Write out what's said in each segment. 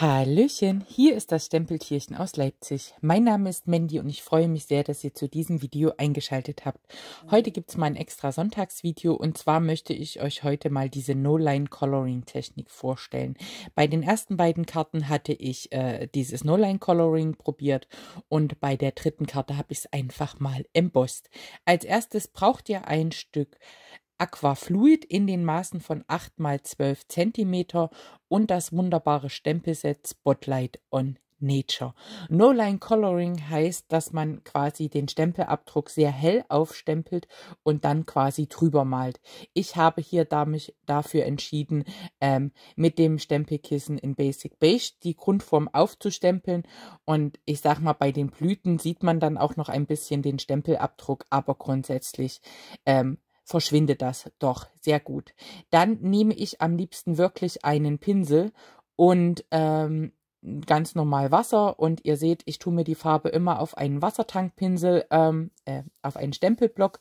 Hallöchen, hier ist das Stempeltierchen aus Leipzig. Mein Name ist Mandy und ich freue mich sehr, dass ihr zu diesem Video eingeschaltet habt. Heute gibt es mal ein extra Sonntagsvideo und zwar möchte ich euch heute mal diese No-Line-Coloring-Technik vorstellen. Bei den ersten beiden Karten hatte ich äh, dieses No-Line-Coloring probiert und bei der dritten Karte habe ich es einfach mal embossed. Als erstes braucht ihr ein Stück Aquafluid in den Maßen von 8 x 12 cm und das wunderbare Stempelset Spotlight on Nature. No-Line Coloring heißt, dass man quasi den Stempelabdruck sehr hell aufstempelt und dann quasi drüber malt. Ich habe hier damit, dafür entschieden, ähm, mit dem Stempelkissen in Basic Beige die Grundform aufzustempeln und ich sag mal, bei den Blüten sieht man dann auch noch ein bisschen den Stempelabdruck, aber grundsätzlich ähm, verschwindet das doch sehr gut. Dann nehme ich am liebsten wirklich einen Pinsel und ähm, ganz normal Wasser und ihr seht, ich tue mir die Farbe immer auf einen Wassertankpinsel, ähm, äh, auf einen Stempelblock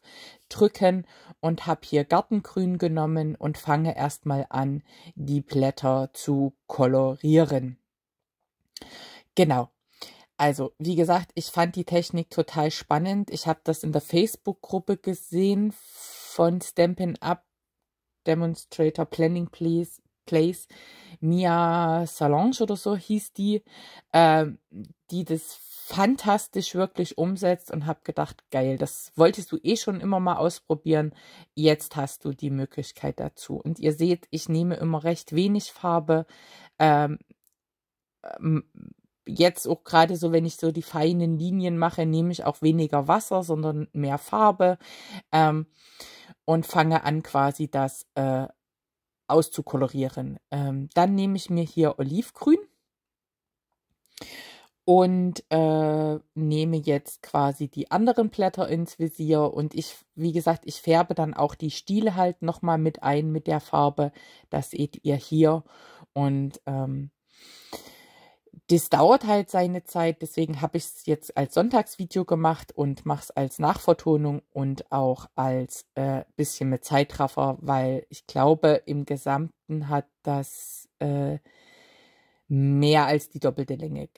drücken und habe hier Gartengrün genommen und fange erstmal an, die Blätter zu kolorieren. Genau. Also, wie gesagt, ich fand die Technik total spannend. Ich habe das in der Facebook-Gruppe gesehen von Stampin' Up Demonstrator Planning Place, Place Mia Salange oder so hieß die, äh, die das fantastisch wirklich umsetzt und habe gedacht, geil, das wolltest du eh schon immer mal ausprobieren. Jetzt hast du die Möglichkeit dazu. Und ihr seht, ich nehme immer recht wenig Farbe. Ähm, ähm jetzt auch gerade so, wenn ich so die feinen Linien mache, nehme ich auch weniger Wasser, sondern mehr Farbe. Ähm, und fange an quasi das äh, auszukolorieren. Ähm, dann nehme ich mir hier Olivgrün und äh, nehme jetzt quasi die anderen Blätter ins Visier und ich, wie gesagt, ich färbe dann auch die Stiele halt nochmal mit ein mit der Farbe. Das seht ihr hier und ähm, das dauert halt seine Zeit, deswegen habe ich es jetzt als Sonntagsvideo gemacht und mache es als Nachvertonung und auch als äh, bisschen mit Zeitraffer, weil ich glaube, im Gesamten hat das äh, mehr als die doppelte Länge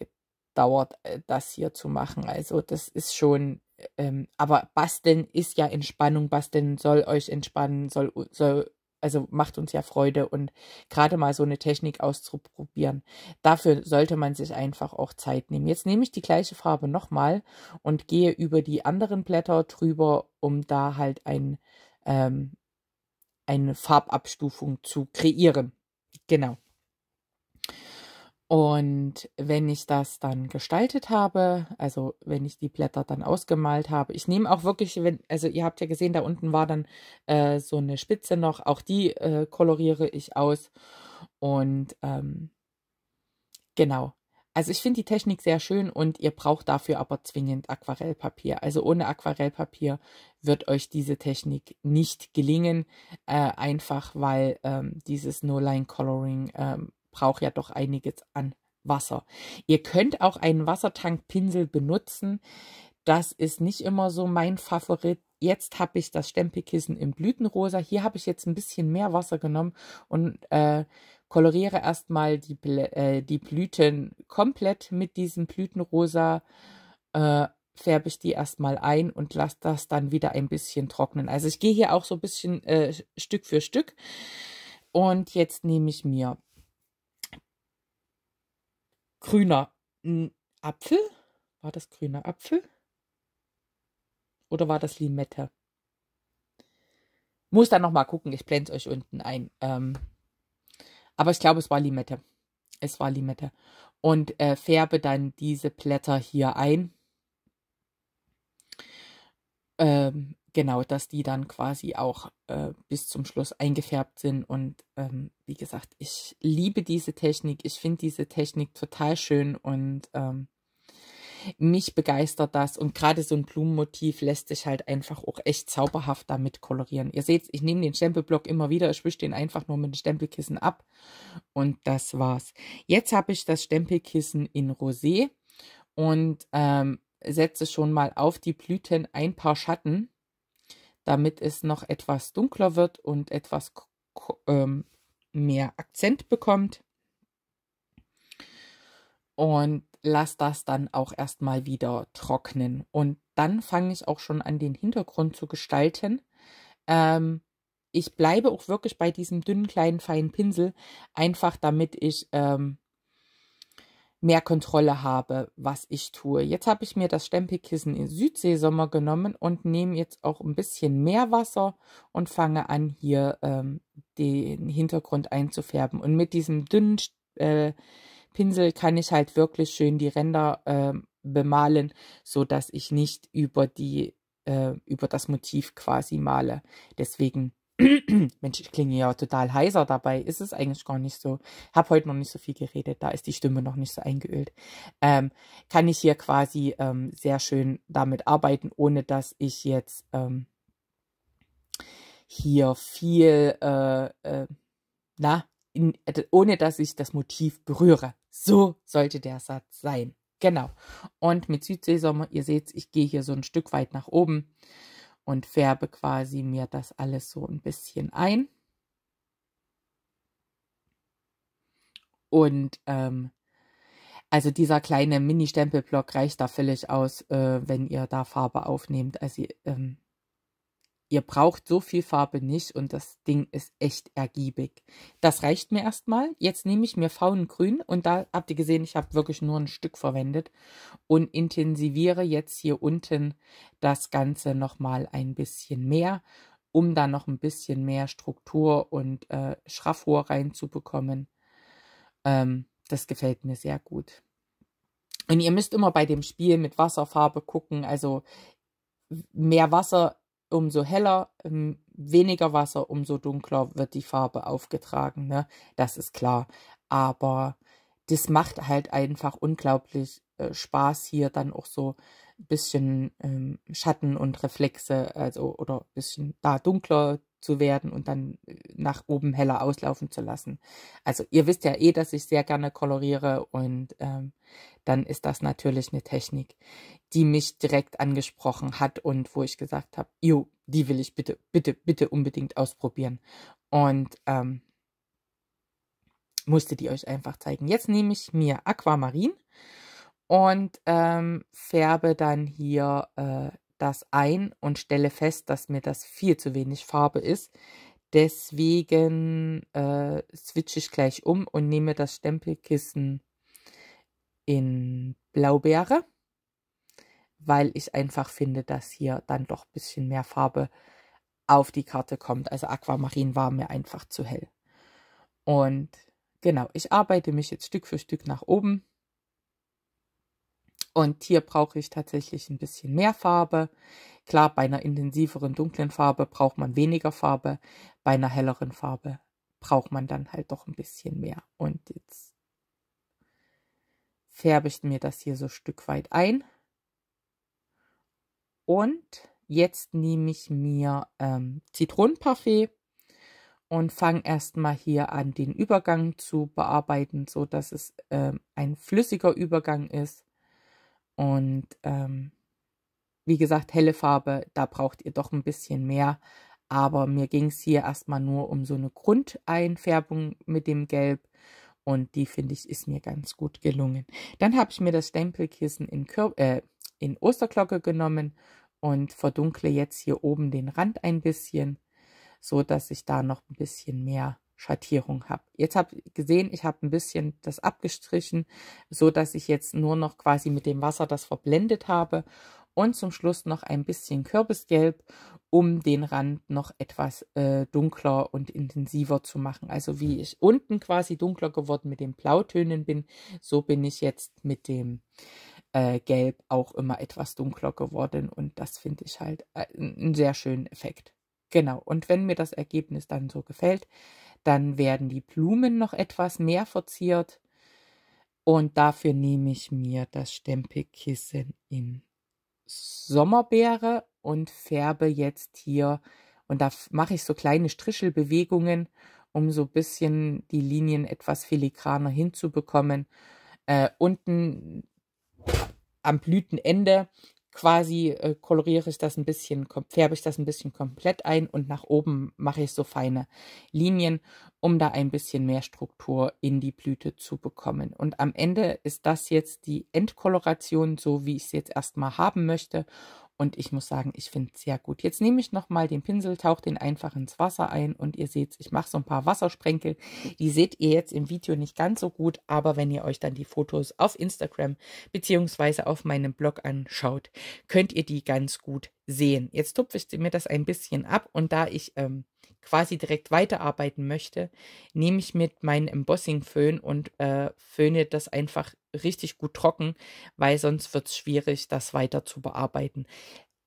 gedauert, äh, das hier zu machen. Also das ist schon, ähm, aber basteln ist ja Entspannung, basteln soll euch entspannen, soll, soll also macht uns ja Freude und gerade mal so eine Technik auszuprobieren. Dafür sollte man sich einfach auch Zeit nehmen. Jetzt nehme ich die gleiche Farbe nochmal und gehe über die anderen Blätter drüber, um da halt ein, ähm, eine Farbabstufung zu kreieren. Genau. Und wenn ich das dann gestaltet habe, also wenn ich die Blätter dann ausgemalt habe, ich nehme auch wirklich, wenn, also ihr habt ja gesehen, da unten war dann äh, so eine Spitze noch, auch die äh, koloriere ich aus. Und ähm, genau. Also ich finde die Technik sehr schön und ihr braucht dafür aber zwingend Aquarellpapier. Also ohne Aquarellpapier wird euch diese Technik nicht gelingen, äh, einfach weil ähm, dieses No-Line-Coloring ähm, braucht ja doch einiges an Wasser. Ihr könnt auch einen Wassertankpinsel benutzen. Das ist nicht immer so mein Favorit. Jetzt habe ich das Stempelkissen im Blütenrosa. Hier habe ich jetzt ein bisschen mehr Wasser genommen und äh, koloriere erstmal die, äh, die Blüten komplett mit diesem Blütenrosa. Äh, färbe ich die erstmal ein und lasse das dann wieder ein bisschen trocknen. Also ich gehe hier auch so ein bisschen äh, Stück für Stück. Und jetzt nehme ich mir grüner hm, Apfel? War das grüner Apfel? Oder war das Limette? Muss dann nochmal gucken, ich blende es euch unten ein. Ähm, aber ich glaube, es war Limette. Es war Limette. Und äh, färbe dann diese Blätter hier ein. Ähm, genau, dass die dann quasi auch äh, bis zum Schluss eingefärbt sind. Und ähm, wie gesagt, ich liebe diese Technik. Ich finde diese Technik total schön und ähm, mich begeistert das. Und gerade so ein Blumenmotiv lässt sich halt einfach auch echt zauberhaft damit kolorieren. Ihr seht, ich nehme den Stempelblock immer wieder. Ich wische den einfach nur mit dem Stempelkissen ab. Und das war's. Jetzt habe ich das Stempelkissen in Rosé und ähm, setze schon mal auf die Blüten ein paar Schatten damit es noch etwas dunkler wird und etwas ähm, mehr Akzent bekommt. Und lasse das dann auch erstmal wieder trocknen. Und dann fange ich auch schon an, den Hintergrund zu gestalten. Ähm, ich bleibe auch wirklich bei diesem dünnen, kleinen, feinen Pinsel, einfach damit ich ähm, mehr Kontrolle habe, was ich tue. Jetzt habe ich mir das Stempelkissen in Südseesommer genommen und nehme jetzt auch ein bisschen mehr Wasser und fange an, hier ähm, den Hintergrund einzufärben. Und mit diesem dünnen äh, Pinsel kann ich halt wirklich schön die Ränder äh, bemalen, so dass ich nicht über die äh, über das Motiv quasi male. Deswegen Mensch, ich klinge ja total heiser dabei. Ist es eigentlich gar nicht so. Habe heute noch nicht so viel geredet, da ist die Stimme noch nicht so eingeölt. Ähm, kann ich hier quasi ähm, sehr schön damit arbeiten, ohne dass ich jetzt ähm, hier viel, äh, äh, na, in, ohne dass ich das Motiv berühre. So sollte der Satz sein. Genau. Und mit Südseesommer, ihr seht, ich gehe hier so ein Stück weit nach oben und färbe quasi mir das alles so ein bisschen ein. Und ähm, also dieser kleine Mini-Stempelblock reicht da völlig aus, äh, wenn ihr da Farbe aufnehmt. Also ähm, Ihr braucht so viel Farbe nicht und das Ding ist echt ergiebig. Das reicht mir erstmal. Jetzt nehme ich mir Faunengrün und da habt ihr gesehen, ich habe wirklich nur ein Stück verwendet und intensiviere jetzt hier unten das Ganze nochmal ein bisschen mehr, um da noch ein bisschen mehr Struktur und äh, Schraffrohr reinzubekommen. Ähm, das gefällt mir sehr gut. Und ihr müsst immer bei dem Spiel mit Wasserfarbe gucken. Also mehr Wasser umso heller, ähm, weniger Wasser, umso dunkler wird die Farbe aufgetragen. Ne? Das ist klar. Aber das macht halt einfach unglaublich äh, Spaß, hier dann auch so ein bisschen ähm, Schatten und Reflexe, also oder ein bisschen da dunkler, zu werden und dann äh, nach oben heller auslaufen zu lassen. Also ihr wisst ja eh, dass ich sehr gerne koloriere und ähm, dann ist das natürlich eine Technik, die mich direkt angesprochen hat und wo ich gesagt habe, jo, die will ich bitte, bitte, bitte unbedingt ausprobieren. Und ähm, musste die euch einfach zeigen. Jetzt nehme ich mir Aquamarin und ähm, färbe dann hier äh, das ein und stelle fest, dass mir das viel zu wenig Farbe ist. Deswegen äh, switche ich gleich um und nehme das Stempelkissen in Blaubeere, weil ich einfach finde, dass hier dann doch ein bisschen mehr Farbe auf die Karte kommt. Also Aquamarin war mir einfach zu hell. Und genau, ich arbeite mich jetzt Stück für Stück nach oben und hier brauche ich tatsächlich ein bisschen mehr Farbe. Klar, bei einer intensiveren dunklen Farbe braucht man weniger Farbe. Bei einer helleren Farbe braucht man dann halt doch ein bisschen mehr. Und jetzt färbe ich mir das hier so ein Stück weit ein. Und jetzt nehme ich mir ähm, Zitronenparfait und fange erstmal hier an, den Übergang zu bearbeiten, so dass es ähm, ein flüssiger Übergang ist. Und ähm, wie gesagt, helle Farbe, da braucht ihr doch ein bisschen mehr. Aber mir ging es hier erstmal nur um so eine Grundeinfärbung mit dem Gelb. Und die, finde ich, ist mir ganz gut gelungen. Dann habe ich mir das Stempelkissen in, Kür äh, in Osterglocke genommen und verdunkle jetzt hier oben den Rand ein bisschen, so dass ich da noch ein bisschen mehr Schattierung habe. Jetzt habt ihr gesehen, ich habe ein bisschen das abgestrichen, so dass ich jetzt nur noch quasi mit dem Wasser das verblendet habe und zum Schluss noch ein bisschen Kürbisgelb, um den Rand noch etwas äh, dunkler und intensiver zu machen. Also wie ich unten quasi dunkler geworden mit den Blautönen bin, so bin ich jetzt mit dem äh, Gelb auch immer etwas dunkler geworden und das finde ich halt äh, einen sehr schönen Effekt. Genau, und wenn mir das Ergebnis dann so gefällt, dann werden die Blumen noch etwas mehr verziert. Und dafür nehme ich mir das Stempelkissen in Sommerbeere und färbe jetzt hier. Und da mache ich so kleine Strichelbewegungen, um so ein bisschen die Linien etwas filigraner hinzubekommen. Äh, unten am Blütenende quasi äh, koloriere ich das ein bisschen, färbe ich das ein bisschen komplett ein und nach oben mache ich so feine Linien, um da ein bisschen mehr Struktur in die Blüte zu bekommen. Und am Ende ist das jetzt die Endkoloration, so wie ich es jetzt erstmal haben möchte. Und ich muss sagen, ich finde es sehr gut. Jetzt nehme ich nochmal den Pinsel, tauche den einfach ins Wasser ein und ihr seht, ich mache so ein paar Wassersprenkel. Die seht ihr jetzt im Video nicht ganz so gut, aber wenn ihr euch dann die Fotos auf Instagram bzw. auf meinem Blog anschaut, könnt ihr die ganz gut sehen. Jetzt tupfe ich mir das ein bisschen ab und da ich ähm, quasi direkt weiterarbeiten möchte, nehme ich mit meinen Embossing-Föhn und äh, föhne das einfach richtig gut trocken, weil sonst wird es schwierig, das weiter zu bearbeiten.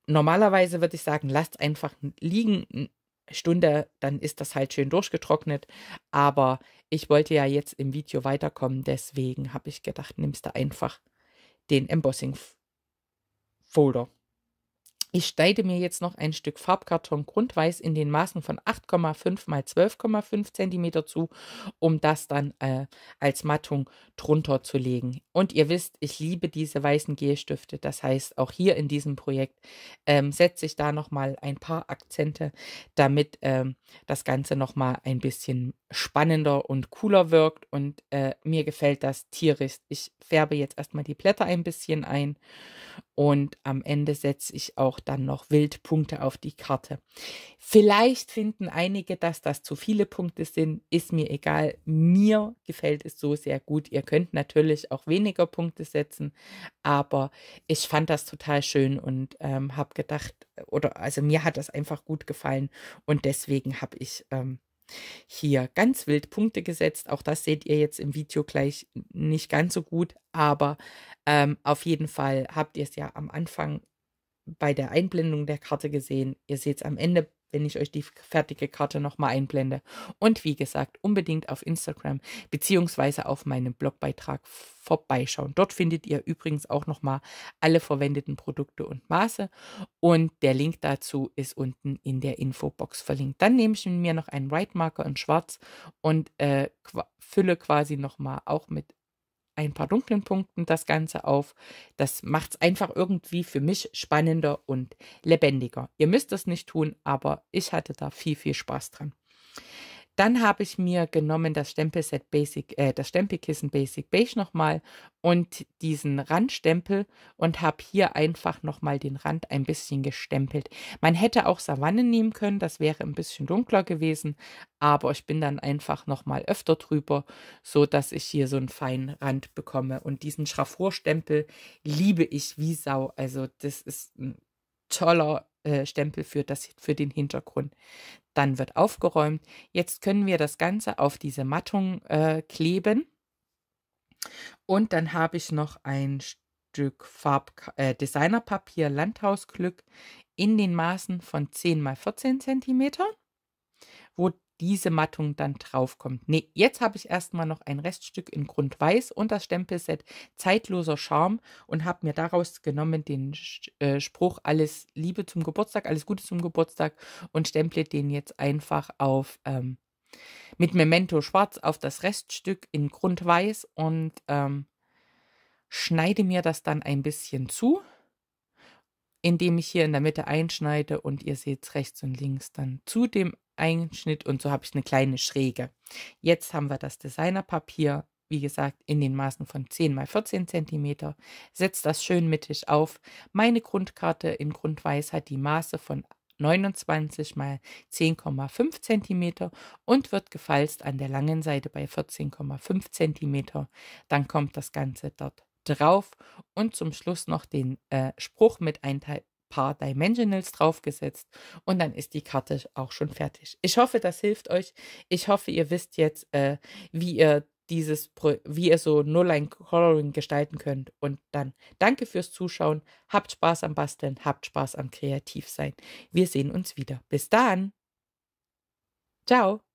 Normalerweise würde ich sagen, lasst einfach liegen, eine Stunde, dann ist das halt schön durchgetrocknet. Aber ich wollte ja jetzt im Video weiterkommen, deswegen habe ich gedacht, nimmst du einfach den Embossing-Folder. Ich schneide mir jetzt noch ein Stück Farbkarton Grundweiß in den Maßen von 8,5 x 12,5 cm zu, um das dann äh, als Mattung drunter zu legen. Und ihr wisst, ich liebe diese weißen Gelstifte. Das heißt, auch hier in diesem Projekt ähm, setze ich da nochmal ein paar Akzente, damit ähm, das Ganze nochmal ein bisschen spannender und cooler wirkt. Und äh, mir gefällt das tierisch. Ich färbe jetzt erstmal die Blätter ein bisschen ein und am Ende setze ich auch dann noch wild Punkte auf die Karte. Vielleicht finden einige, dass das zu viele Punkte sind, ist mir egal. Mir gefällt es so sehr gut. Ihr könnt natürlich auch weniger Punkte setzen, aber ich fand das total schön und ähm, habe gedacht, oder also mir hat das einfach gut gefallen und deswegen habe ich ähm, hier ganz wild Punkte gesetzt. Auch das seht ihr jetzt im Video gleich nicht ganz so gut, aber ähm, auf jeden Fall habt ihr es ja am Anfang bei der Einblendung der Karte gesehen. Ihr seht es am Ende, wenn ich euch die fertige Karte nochmal einblende. Und wie gesagt, unbedingt auf Instagram bzw. auf meinem Blogbeitrag vorbeischauen. Dort findet ihr übrigens auch nochmal alle verwendeten Produkte und Maße. Und der Link dazu ist unten in der Infobox verlinkt. Dann nehme ich mir noch einen White Marker in Schwarz und äh, fülle quasi nochmal auch mit ein paar dunklen Punkten das Ganze auf. Das macht es einfach irgendwie für mich spannender und lebendiger. Ihr müsst das nicht tun, aber ich hatte da viel, viel Spaß dran. Dann habe ich mir genommen das Stempelset Basic, äh, das Stempelkissen Basic Beige nochmal und diesen Randstempel und habe hier einfach nochmal den Rand ein bisschen gestempelt. Man hätte auch Savanne nehmen können, das wäre ein bisschen dunkler gewesen, aber ich bin dann einfach nochmal öfter drüber, so dass ich hier so einen feinen Rand bekomme. Und diesen Schraffurstempel liebe ich wie Sau. Also das ist ein toller äh, Stempel für, das, für den Hintergrund. Dann wird aufgeräumt. Jetzt können wir das Ganze auf diese Mattung äh, kleben. Und dann habe ich noch ein Stück Farb äh, Designerpapier Landhausglück in den Maßen von 10 x 14 cm, wo diese Mattung dann draufkommt. Ne, jetzt habe ich erstmal noch ein Reststück in Grundweiß und das Stempelset Zeitloser Charme und habe mir daraus genommen den äh, Spruch Alles Liebe zum Geburtstag, alles Gute zum Geburtstag und stemple den jetzt einfach auf ähm, mit Memento Schwarz auf das Reststück in Grundweiß und ähm, schneide mir das dann ein bisschen zu indem ich hier in der Mitte einschneide und ihr seht rechts und links dann zu dem Einschnitt und so habe ich eine kleine Schräge. Jetzt haben wir das Designerpapier, wie gesagt, in den Maßen von 10 x 14 cm. Setzt das schön mittig auf. Meine Grundkarte in Grundweiß hat die Maße von 29 x 10,5 cm und wird gefalzt an der langen Seite bei 14,5 cm. Dann kommt das Ganze dort drauf und zum Schluss noch den äh, Spruch mit ein, paar Dimensionals draufgesetzt und dann ist die Karte auch schon fertig. Ich hoffe, das hilft euch. Ich hoffe, ihr wisst jetzt, äh, wie ihr dieses, wie ihr so Nullline Coloring gestalten könnt. Und dann danke fürs Zuschauen. Habt Spaß am Basteln, habt Spaß am Kreativsein. Wir sehen uns wieder. Bis dann. Ciao.